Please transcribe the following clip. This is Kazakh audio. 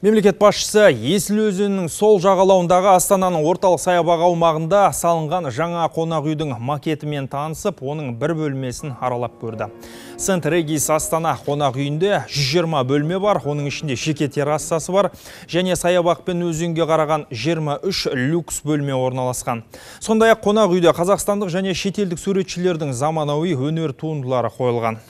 Мемлекет басшысы Есіл өзенінің сол жағалауындағы Астананың орталық саябақ аумағында салынған жаңа қонақ үйдің макетімен танысып, оның бір бөлмесін аралап көрді. Сент Регис Астана қонақ үйінде 120 бөлме бар, оның ішінде жеке террасасы бар, және саябақ пен өзенге қараған 23 люкс бөлме орналасқан. Сондай ақ қонақ үйде қазақстандық және шетелдік суретшілердің заманауи өнер туындылары қойылған.